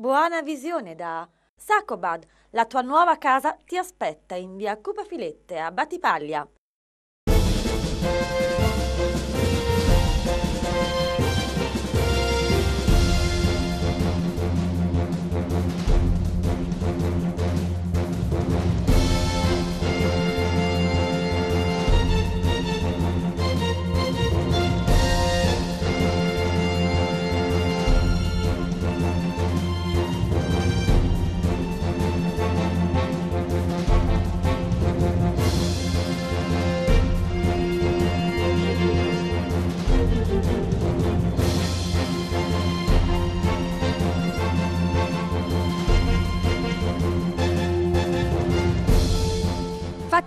Buona visione da Sacobad, la tua nuova casa ti aspetta in via Cupa Filette a Battipaglia.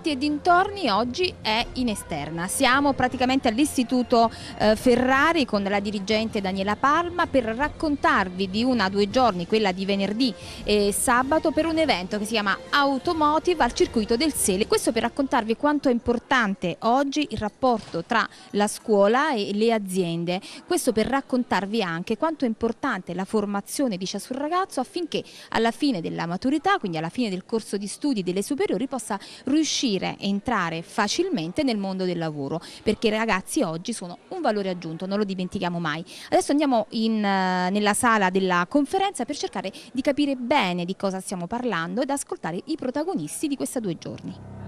Moratti e dintorni oggi è in esterna. Siamo praticamente all'Istituto eh, Ferrari con la dirigente Daniela Palma per raccontarvi di una a due giorni, quella di venerdì e sabato, per un evento che si chiama Automotive al circuito del Sele. Questo per raccontarvi quanto è importante oggi il rapporto tra la scuola e le aziende. Questo per raccontarvi anche quanto è importante la formazione di ciascun ragazzo affinché alla fine della maturità, quindi alla fine del corso di studi delle superiori, possa riuscire riuscire a entrare facilmente nel mondo del lavoro, perché i ragazzi oggi sono un valore aggiunto, non lo dimentichiamo mai. Adesso andiamo in, eh, nella sala della conferenza per cercare di capire bene di cosa stiamo parlando ed ascoltare i protagonisti di questi due giorni.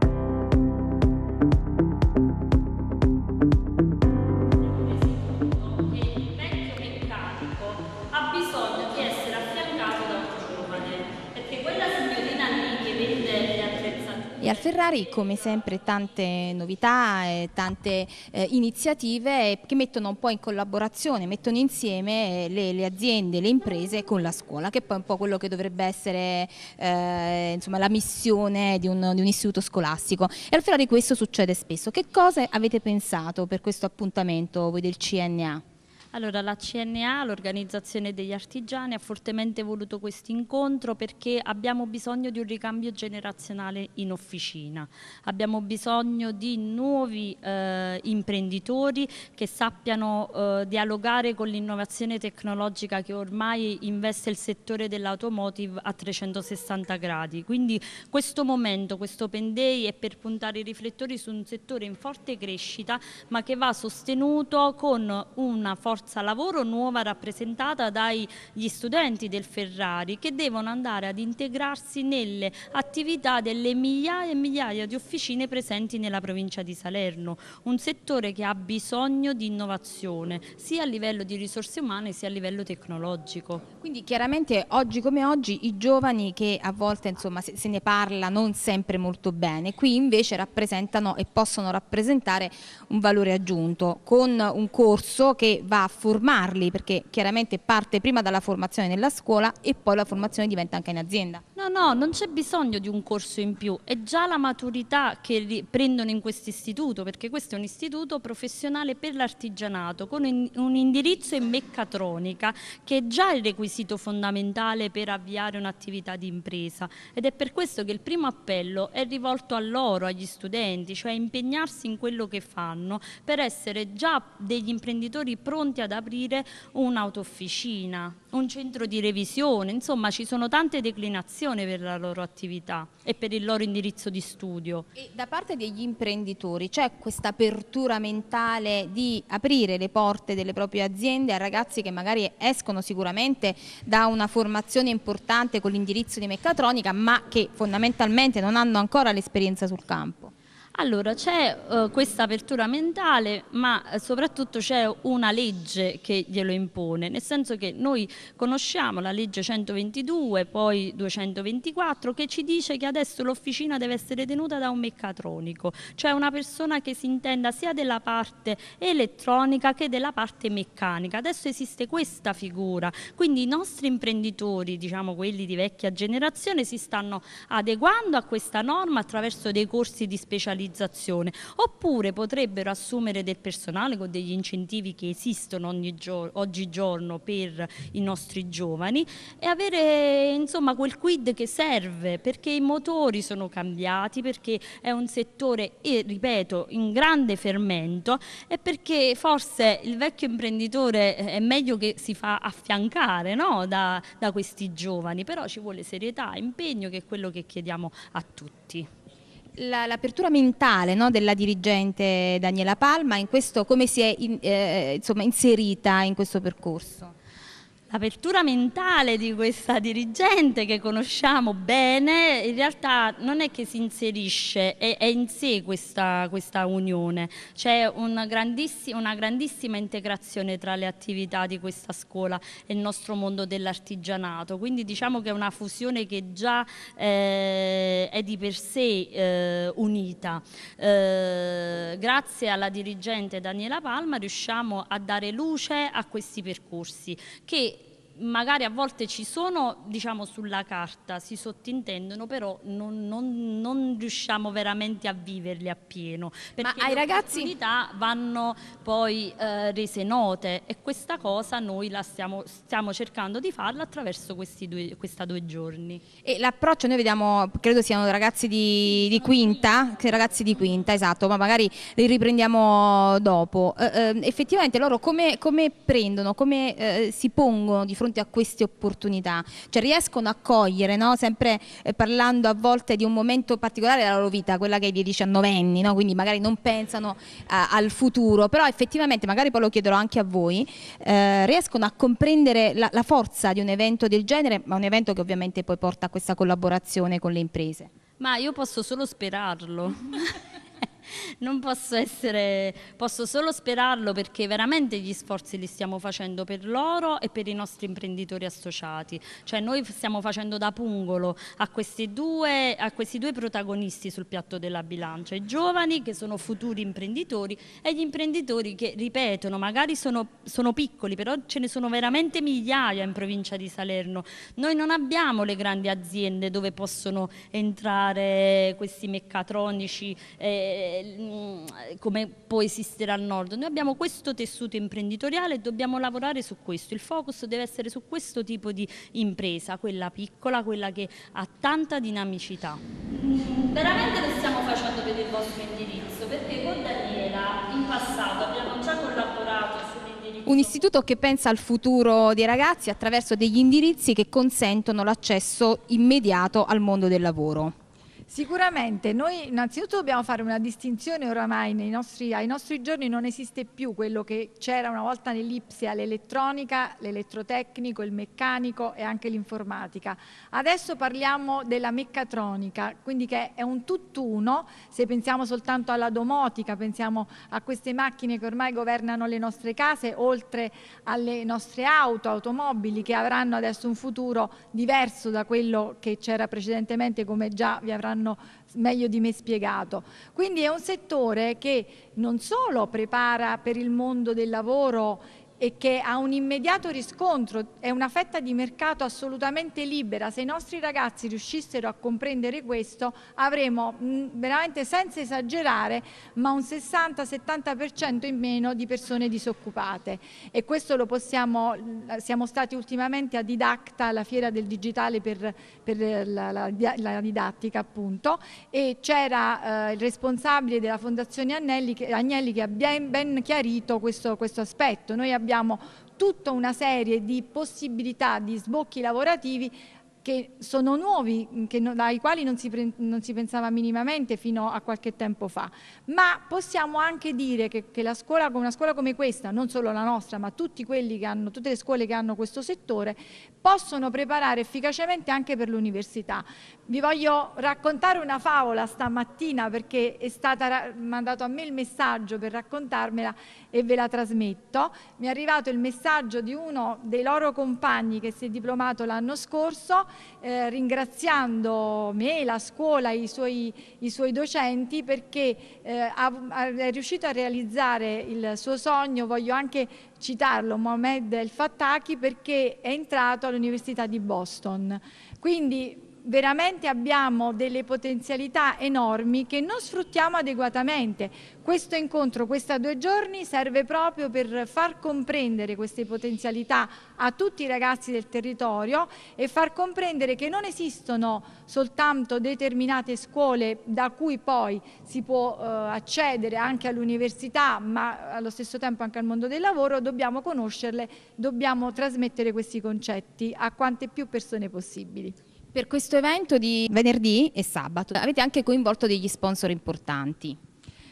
E al Ferrari come sempre tante novità, eh, tante eh, iniziative che mettono un po' in collaborazione, mettono insieme eh, le, le, aziende, le imprese con la scuola, che è poi un po' quello che dovrebbe essere eh, insomma, la missione di un, di un, istituto scolastico. E al Ferrari questo succede spesso. Che cosa avete pensato per questo appuntamento voi del CNA? Allora, la CNA, l'Organizzazione degli Artigiani, ha fortemente voluto questo incontro perché abbiamo bisogno di un ricambio generazionale in officina, abbiamo bisogno di nuovi eh, imprenditori che sappiano eh, dialogare con l'innovazione tecnologica che ormai investe il settore dell'automotive a 360 gradi. Quindi questo momento, questo pendei è per puntare i riflettori su un settore in forte crescita ma che va sostenuto con una forte forza lavoro nuova rappresentata dagli studenti del Ferrari che devono andare ad integrarsi nelle attività delle migliaia e migliaia di officine presenti nella provincia di Salerno, un settore che ha bisogno di innovazione sia a livello di risorse umane sia a livello tecnologico. Quindi chiaramente oggi come oggi i giovani che a volte insomma, se ne parla non sempre molto bene, qui invece rappresentano e possono rappresentare un valore aggiunto con un corso che va a formarli perché chiaramente parte prima dalla formazione nella scuola e poi la formazione diventa anche in azienda. No, no, non c'è bisogno di un corso in più, è già la maturità che prendono in questo istituto, perché questo è un istituto professionale per l'artigianato, con un indirizzo in meccatronica, che è già il requisito fondamentale per avviare un'attività di impresa. Ed è per questo che il primo appello è rivolto a loro, agli studenti, cioè impegnarsi in quello che fanno, per essere già degli imprenditori pronti ad aprire un'autofficina, un centro di revisione, insomma ci sono tante declinazioni passione per la loro attività e per il loro indirizzo di studio. E da parte degli imprenditori c'è questa apertura mentale di aprire le porte delle proprie aziende a ragazzi che magari escono sicuramente da una formazione importante con l'indirizzo di meccatronica ma che fondamentalmente non hanno ancora l'esperienza sul campo? Allora, c'è uh, questa apertura mentale, ma uh, soprattutto c'è una legge che glielo impone, nel senso che noi conosciamo la legge 122, poi 224, che ci dice che adesso l'officina deve essere tenuta da un meccatronico, cioè una persona che si intenda sia della parte elettronica che della parte meccanica. Adesso esiste questa figura, quindi i nostri imprenditori, diciamo quelli di vecchia generazione, si stanno adeguando a questa norma attraverso dei corsi di specializzazione valorizzazione oppure potrebbero assumere del personale con degli incentivi che esistono gio oggigiorno per i nostri giovani e avere insomma quel quid che serve perché i motori sono cambiati, perché è un settore, e, ripeto, in grande fermento e perché forse il vecchio imprenditore eh, è meglio che si fa affiancare no? da, da questi giovani, però ci vuole serietà, impegno che è quello che chiediamo a tutti l'apertura mentale no, della dirigente Daniela Palma, in questo, come si è in, eh, insomma, inserita in questo percorso? L'apertura mentale di questa dirigente che conosciamo bene, in realtà non è che si inserisce, è, è in sé questa, questa unione. C'è una, una grandissima, integrazione tra le attività di questa scuola e il nostro mondo dell'artigianato, quindi diciamo che è una fusione che già eh, è di per sé eh, unita. Eh, grazie alla dirigente Daniela Palma riusciamo a dare luce a questi percorsi che magari a volte ci sono diciamo, sulla carta, si sottintendono, però non, non, non riusciamo veramente a viverli appieno. Perché Ma ai le ragazzi vanno poi eh, rese note e questa cosa noi la stiamo, stiamo cercando di farla attraverso questi due, due giorni. E l'approccio noi vediamo, credo siano ragazzi di, di quinta, ragazzi di mm. quinta, esatto, ma magari li riprendiamo dopo. Eh, eh, effettivamente loro come, come prendono, come eh, si pongono di fronte confronti a queste opportunità, cioè riescono a cogliere, no? sempre eh, parlando a volte di un momento particolare della loro vita, quella che è dei diciannovenni, no? quindi magari non pensano eh, al futuro, però effettivamente, magari poi lo chiederò anche a voi, eh, riescono a comprendere la, la forza di un evento del genere, ma un evento che ovviamente poi porta a questa collaborazione con le imprese. Ma io posso solo sperarlo. non posso essere, posso solo sperarlo perché veramente gli sforzi li stiamo facendo per loro e per i nostri imprenditori associati, cioè noi stiamo facendo da pungolo a questi due, a questi due protagonisti sul piatto della bilancia, i giovani che sono futuri imprenditori e gli imprenditori che, ripetono, magari sono, sono piccoli, però ce ne sono veramente migliaia in provincia di Salerno. Noi non abbiamo le grandi aziende dove possono entrare questi meccatronici, eh, Mm, come può esistere al nord. Noi abbiamo questo tessuto imprenditoriale e dobbiamo lavorare su questo. Il focus deve essere su questo tipo di impresa, quella piccola, quella che ha tanta dinamicità. veramente lo stiamo facendo per il vostro indirizzo perché con Daniela in passato abbiamo già collaborato Un istituto che pensa al futuro dei ragazzi attraverso degli indirizzi che consentono l'accesso immediato al mondo del lavoro. Sicuramente, noi innanzitutto dobbiamo fare una distinzione oramai, nostri, ai nostri giorni non esiste più quello che c'era una volta nell'Ipsia, l'elettronica, l'elettrotecnico, il meccanico e anche l'informatica. Adesso parliamo della meccatronica, quindi che è un tutt'uno, se pensiamo soltanto alla domotica, pensiamo a queste macchine che ormai governano le nostre case, oltre alle nostre auto, automobili, che avranno adesso un futuro diverso da quello che c'era precedentemente, come già vi avranno l'hanno meglio di me spiegato. Quindi è un settore che non solo prepara per il mondo del lavoro e che ha un immediato riscontro, è una fetta di mercato assolutamente libera. Se i nostri ragazzi riuscissero a comprendere questo, avremo mm, veramente senza esagerare, ma un 60-70% in meno di persone disoccupate. E questo lo possiamo, siamo stati ultimamente a Didacta, la fiera del digitale per, per eh, la, la, la, didattica appunto, e c'era eh, il responsabile della Fondazione Agnelli che, Agnelli che ha ben, ben chiarito questo, questo aspetto. Noi abbiamo abbiamo tutta una serie di possibilità di sbocchi lavorativi che sono nuovi, mm, che no, dai quali non si, non si, pensava minimamente fino a qualche tempo fa. Ma possiamo anche dire che, che scuola, una scuola come questa, non solo la nostra, ma hanno, tutte le scuole che hanno questo settore, possono preparare efficacemente anche per l'università. Vi voglio raccontare una favola stamattina perché è stato mandato a me il messaggio per raccontarmela e ve la trasmetto. Mi è arrivato il messaggio di uno dei loro compagni che si è diplomato l'anno scorso eh, ringraziando me, la scuola, i suoi, i suoi docenti perché eh, ha, è riuscito a realizzare il suo sogno, voglio anche citarlo, Mohamed El Fattaki perché è entrato all'Università di Boston. Quindi veramente abbiamo delle potenzialità enormi che non sfruttiamo adeguatamente. Questo incontro, questi due giorni, serve proprio per far comprendere queste potenzialità a tutti i ragazzi del territorio e far comprendere che non esistono soltanto determinate scuole da cui poi si può eh, accedere anche all'università, ma allo stesso tempo anche al mondo del lavoro, dobbiamo conoscerle, dobbiamo trasmettere questi concetti a quante più persone possibili. Per questo evento di venerdì e sabato avete anche coinvolto degli sponsor importanti.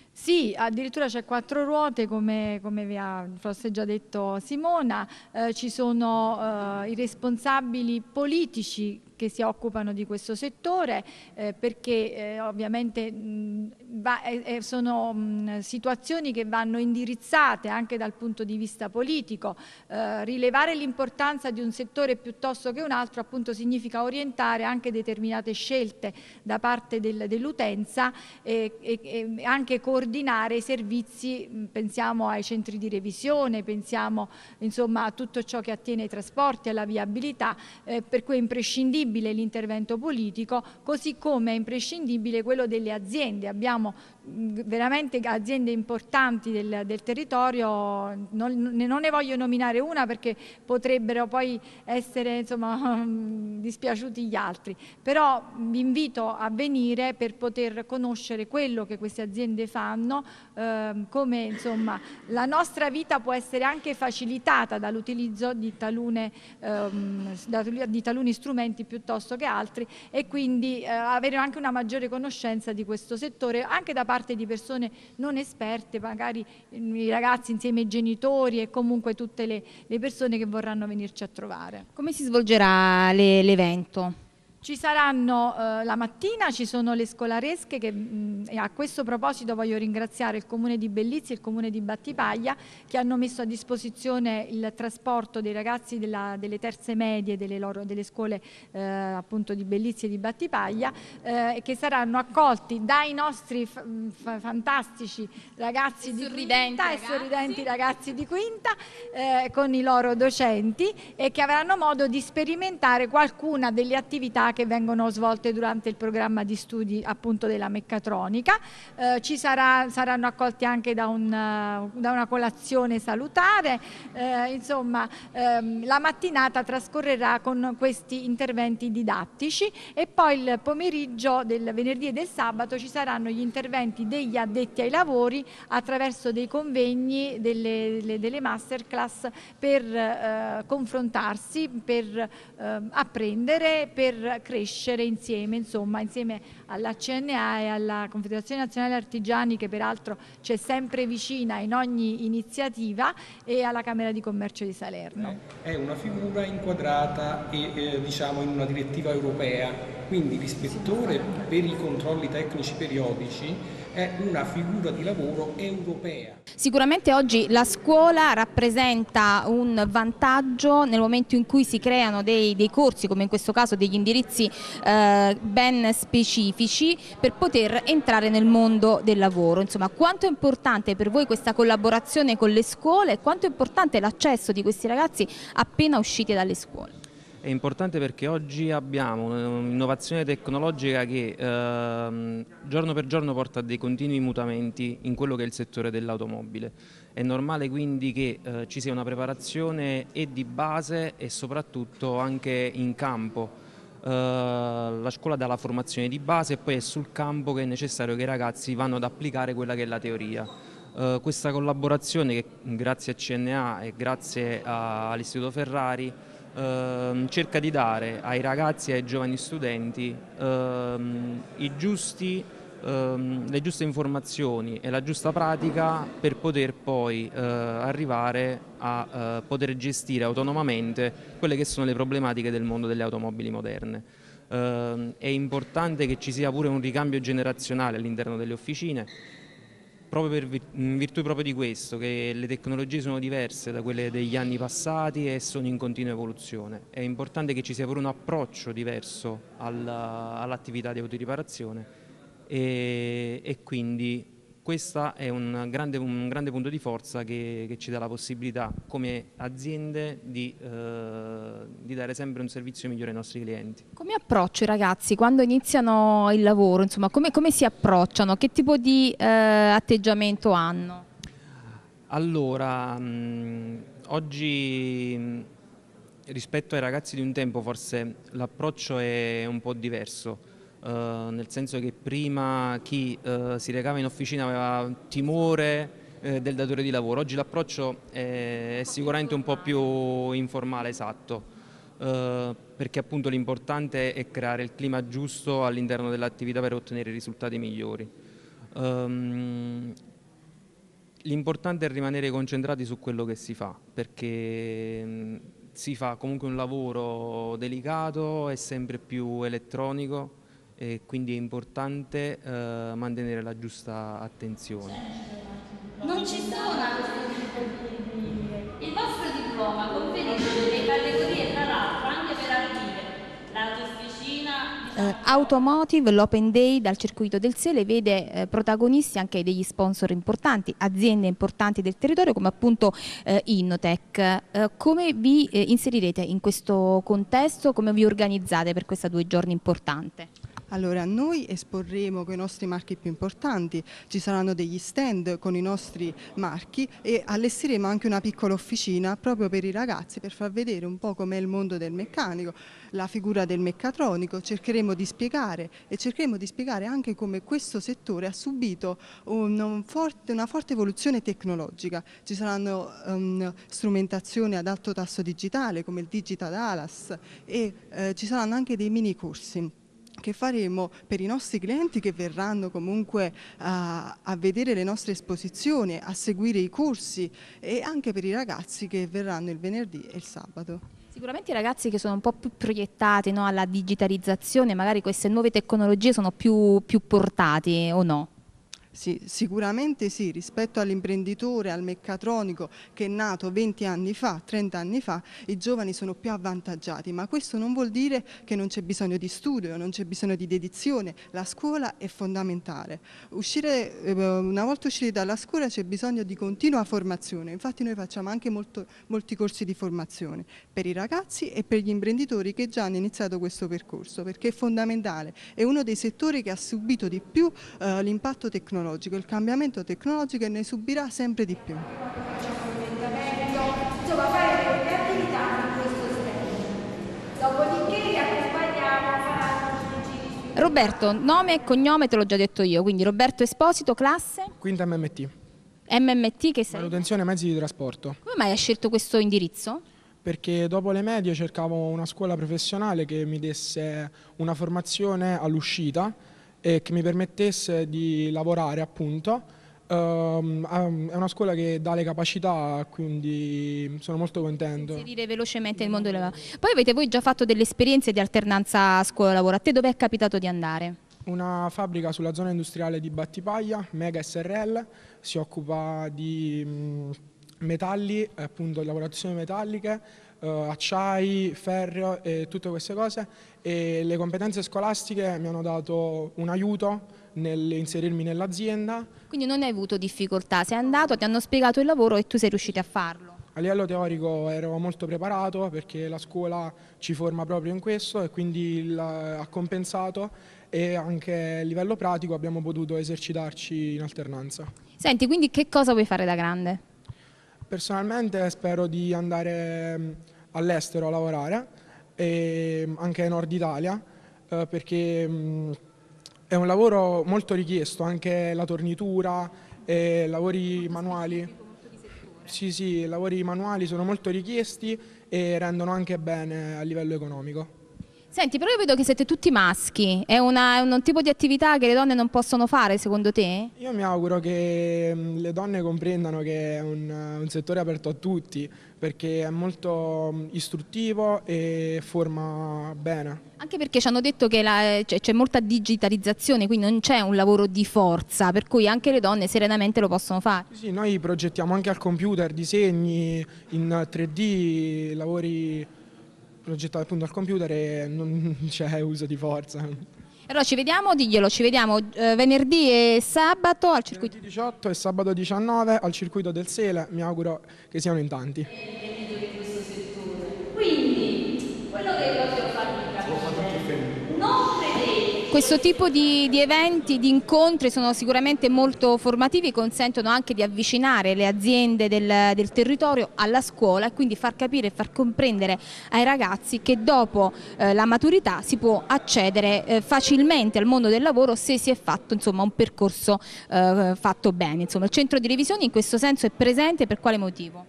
Sì, addirittura c'è quattro ruote, come, come, vi ha forse già detto Simona, eh, ci sono eh, i responsabili politici che si occupano di questo settore eh, perché eh, ovviamente mh, va, eh, eh sono mh, situazioni che vanno indirizzate anche dal punto di vista politico. Eh, rilevare l'importanza di un settore piuttosto che un altro appunto significa orientare anche determinate scelte da parte del, dell'utenza e, e, e, anche coordinare i servizi, pensiamo ai centri di revisione, pensiamo insomma a tutto ciò che attiene ai trasporti, alla viabilità, eh, per cui è imprescindibile imprescindibile l'intervento politico, così come è imprescindibile quello delle aziende. Abbiamo veramente aziende importanti del, del territorio, non, non, ne voglio nominare una perché potrebbero poi essere insomma, dispiaciuti gli altri, però vi invito a venire per poter conoscere quello che queste aziende fanno, eh, come insomma, la nostra vita può essere anche facilitata dall'utilizzo di, ehm, di, taluni strumenti piuttosto che altri e quindi eh, avere anche una maggiore conoscenza di questo settore anche da parte parte di persone non esperte, magari i ragazzi insieme ai genitori e comunque tutte le, le persone che vorranno venirci a trovare. Come si svolgerà l'evento? Ci saranno eh, la mattina, ci sono le scolaresche che mh, mm, a questo proposito voglio ringraziare il Comune di Bellizzi e il Comune di Battipaglia che hanno messo a disposizione il trasporto dei ragazzi della, delle terze medie delle, loro, delle scuole eh, appunto di Bellizzi e di Battipaglia eh, che saranno accolti dai nostri mm, fantastici ragazzi e di Quinta ragazzi. e sorridenti ragazzi di Quinta eh, con i loro docenti e che avranno modo di sperimentare qualcuna delle attività che vengono svolte durante il programma di studi appunto della meccatronica. Eh, ci sarà, saranno accolti anche da, un, da una colazione salutare, eh, insomma ehm, la mattinata trascorrerà con questi interventi didattici e poi il pomeriggio del venerdì e del sabato ci saranno gli interventi degli addetti ai lavori attraverso dei convegni, delle, delle, delle masterclass per eh, confrontarsi, per ehm, apprendere, per crescere insieme, insomma, insieme alla CNA e alla Confederazione Nazionale Artigiani che peraltro c'è sempre vicina in ogni iniziativa e alla Camera di Commercio di Salerno. Eh, è una figura inquadrata e, eh, diciamo, in una direttiva europea, quindi l'ispettore per i controlli tecnici periodici è una figura di lavoro europea. Sicuramente oggi la scuola rappresenta un vantaggio nel momento in cui si creano dei, dei corsi, come in questo caso degli indirizzi eh, ben specifici, per poter entrare nel mondo del lavoro. Insomma, quanto è importante per voi questa collaborazione con le scuole e quanto è importante l'accesso di questi ragazzi appena usciti dalle scuole? è importante perché oggi abbiamo un'innovazione tecnologica che ehm, giorno per giorno porta a dei continui mutamenti in quello che è il settore dell'automobile. È normale quindi che eh, ci sia una preparazione e di base e soprattutto anche in campo. Eh, la scuola dà la formazione di base e poi è sul campo che è necessario che i ragazzi vanno ad applicare quella che è la teoria. Eh, questa collaborazione che grazie a CNA e grazie all'Istituto Ferrari eh, cerca di dare ai ragazzi e ai giovani studenti eh, giusti, ehm, le giuste informazioni e la giusta pratica per poter poi eh, arrivare a eh, poter gestire autonomamente quelle che sono le problematiche del mondo delle automobili moderne. Ehm, è importante che ci sia pure un ricambio generazionale all'interno delle officine proprio per, in virtù proprio di questo, che le tecnologie sono diverse da quelle degli anni passati e sono in continua evoluzione. È importante che ci sia pure un approccio diverso all'attività all di autoriparazione e, e quindi questo è un grande, un grande, punto di forza che, che, ci dà la possibilità come aziende di, eh, di, dare sempre un servizio migliore ai nostri clienti. Come approccio i ragazzi quando iniziano il lavoro? Insomma, come, come si approcciano? Che tipo di eh, atteggiamento hanno? Allora, mh, mm, oggi mh, mm, rispetto ai ragazzi di un tempo forse l'approccio è un po' diverso eh, nel senso che prima chi eh, si recava in officina aveva timore eh, del datore di lavoro, oggi l'approccio è, sicuramente un po' più informale, esatto, perché appunto l'importante è creare il clima giusto all'interno dell'attività per ottenere risultati migliori. Ehm, l'importante è rimanere concentrati su quello che si fa, perché mm, si fa comunque un lavoro delicato e sempre più elettronico, e quindi è importante eh, mantenere la giusta attenzione. Non ci sono Il vostro diploma conferisce le categorie tra l'altro anche per ardire l'autosticina. Diciamo. Eh, Automotive, l'Open Day dal circuito del Sele vede eh, protagonisti anche degli sponsor importanti, aziende importanti del territorio come appunto eh, Innotech. Eh, come vi eh, inserirete in questo contesto? Come vi organizzate per questi due giorni importanti? Allora, noi esporremo con i nostri marchi più importanti, ci saranno degli stand con i nostri marchi e allestiremo anche una piccola officina proprio per i ragazzi per far vedere un po' com'è il mondo del meccanico, la figura del meccatronico, cercheremo di spiegare e cercheremo di spiegare anche come questo settore ha subito un forte, una forte evoluzione tecnologica. Ci saranno um, strumentazioni ad alto tasso digitale come il Digital Alas e eh, ci saranno anche dei mini corsi che faremo per i nostri clienti che verranno comunque a, eh, a, vedere le nostre esposizioni, a seguire i corsi e anche per i ragazzi che verranno il venerdì e il sabato. Sicuramente i ragazzi che sono un po' più proiettati no, alla digitalizzazione, magari queste nuove tecnologie sono più, più portati o no? Sì, sicuramente sì, rispetto all'imprenditore, al meccatronico che è nato 20 anni fa, 30 anni fa, i giovani sono più avvantaggiati, ma questo non vuol dire che non c'è bisogno di studio, non c'è bisogno di dedizione, la scuola è fondamentale. Uscire, eh, una volta usciti dalla scuola c'è bisogno di continua formazione, infatti noi facciamo anche molto, molti corsi di formazione per i ragazzi e per gli imprenditori che già hanno iniziato questo percorso, perché è fondamentale, è uno dei settori che ha subito di più eh, l'impatto tecnologico tecnologico, il cambiamento tecnologico e ne subirà sempre di più. Roberto, nome e cognome te l'ho già detto io, quindi Roberto Esposito, classe? Quinta MMT. MMT che sei? Manutenzione mezzi di trasporto. Come mai hai scelto questo indirizzo? Perché dopo le medie cercavo una scuola professionale che mi desse una formazione all'uscita e che mi permettesse di lavorare appunto. Um, è una scuola che dà le capacità, quindi sono molto contento. Inserire velocemente il mondo del lavoro. Poi avete voi già fatto delle esperienze di alternanza scuola-lavoro, a te dove è capitato di andare? Una fabbrica sulla zona industriale di Battipaglia, Mega SRL, si occupa di mm, metalli, appunto lavorazioni metalliche, eh, acciai, ferro e tutte queste cose e le competenze scolastiche mi hanno dato un aiuto nell'inserirmi nell'azienda. Quindi non hai avuto difficoltà, sei andato, ti hanno spiegato il lavoro e tu sei riuscito a farlo? A livello teorico ero molto preparato perché la scuola ci forma proprio in questo e quindi ha compensato e anche a livello pratico abbiamo potuto esercitarci in alternanza. Senti, quindi che cosa vuoi fare da grande? Personalmente spero di andare all'estero a lavorare, ehm, anche in nord Italia, eh, perché mh, mm, è un lavoro molto richiesto, anche la tornitura, eh, lavori molto manuali. Sì, sì, i lavori manuali sono molto richiesti e rendono anche bene a livello economico. Senti, però io vedo che siete tutti maschi, è, una, è un, tipo di attività che le donne non possono fare secondo te? Io mi auguro che mm, le donne comprendano che è un, eh, un settore aperto a tutti, perché è molto mm, istruttivo e forma bene. Anche perché ci hanno detto che eh, c'è molta digitalizzazione, quindi non c'è un lavoro di forza, per cui anche le donne serenamente lo possono fare. sì noi progettiamo anche al computer disegni in 3D, lavori l'ho appunto al computer e non c'è uso di forza. Allora ci vediamo, diglielo, ci vediamo eh, venerdì e sabato al circuito... Venerdì 18 e sabato 19 al circuito del Sele, mi auguro che siano in tanti. Questo tipo di, di, eventi, di incontri sono sicuramente molto formativi, consentono anche di avvicinare le aziende del, del territorio alla scuola e quindi far capire e far comprendere ai ragazzi che dopo eh, la maturità si può accedere eh, facilmente al mondo del lavoro se si è fatto insomma, un percorso eh, fatto bene. Insomma, il centro di revisione in questo senso è presente per quale motivo?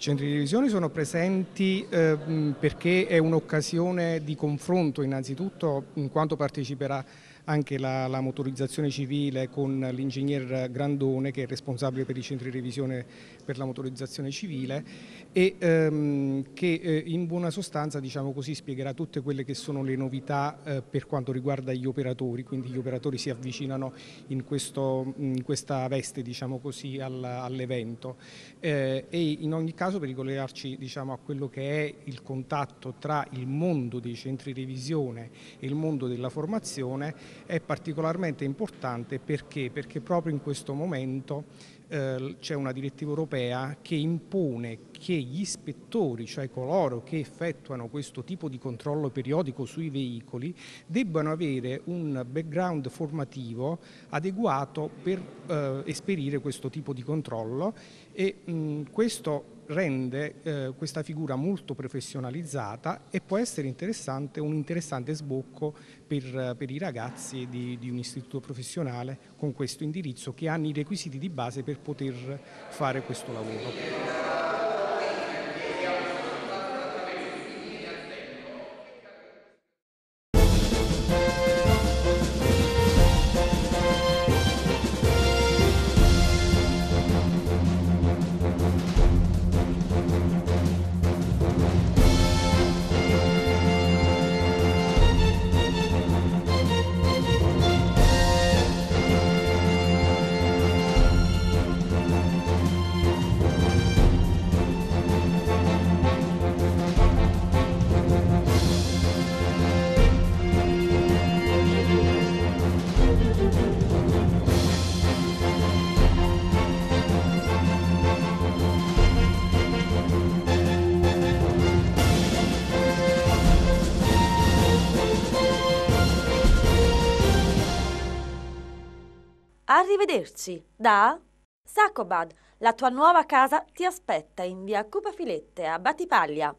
centri di revisione sono presenti eh, perché è un'occasione di confronto innanzitutto in quanto parteciperà anche la, la motorizzazione civile con l'ingegner Grandone che è responsabile per i centri revisione per la motorizzazione civile e ehm, che eh, in buona sostanza diciamo così, spiegherà tutte quelle che sono le novità eh, per quanto riguarda gli operatori, quindi gli operatori si avvicinano in, questo, in questa veste diciamo così, al, all'evento eh, e in ogni caso per ricollegarci diciamo, a quello che è il contatto tra il mondo dei centri revisione e il mondo della formazione è particolarmente importante perché? perché proprio in questo momento eh, c'è una direttiva europea che impone che gli ispettori, cioè coloro che effettuano questo tipo di controllo periodico sui veicoli, debbano avere un background formativo adeguato per eh, esperire questo tipo di controllo e mh, mm, questo rende eh, questa figura molto professionalizzata e può essere interessante, un interessante sbocco per, per i ragazzi di, di, un istituto professionale con questo indirizzo che hanno i requisiti di base per poter fare questo lavoro. Arrivederci da Sacobad, la tua nuova casa ti aspetta in via Cupa Filette a Batipaglia.